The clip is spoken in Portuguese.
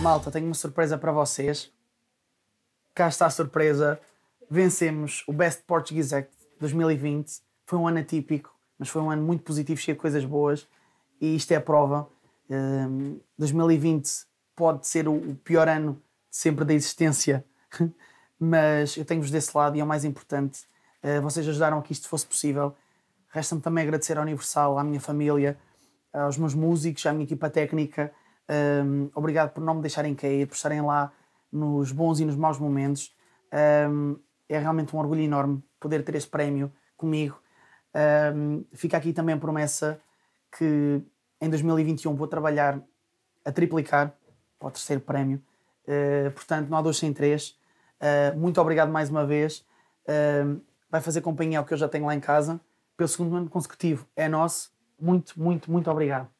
Malta, tenho uma surpresa para vocês. Cá está a surpresa. Vencemos o Best Portuguese Act 2020. Foi um ano atípico, mas foi um ano muito positivo, cheio de coisas boas. E isto é a prova. Um, 2020 pode ser o pior ano de sempre da existência, mas eu tenho-vos desse lado e é o mais importante. Uh, vocês ajudaram a que isto fosse possível. Resta-me também agradecer ao Universal, à minha família, aos meus músicos, à minha equipa técnica um, obrigado por não me deixarem cair, por estarem lá nos bons e nos maus momentos. Um, é realmente um orgulho enorme poder ter este prémio comigo. Um, fica aqui também a promessa que em 2021 vou trabalhar a triplicar para o terceiro prémio. Uh, portanto, não há dois sem três. Uh, muito obrigado mais uma vez. Uh, vai fazer companhia ao que eu já tenho lá em casa. Pelo segundo ano consecutivo, é nosso. Muito, muito, muito obrigado.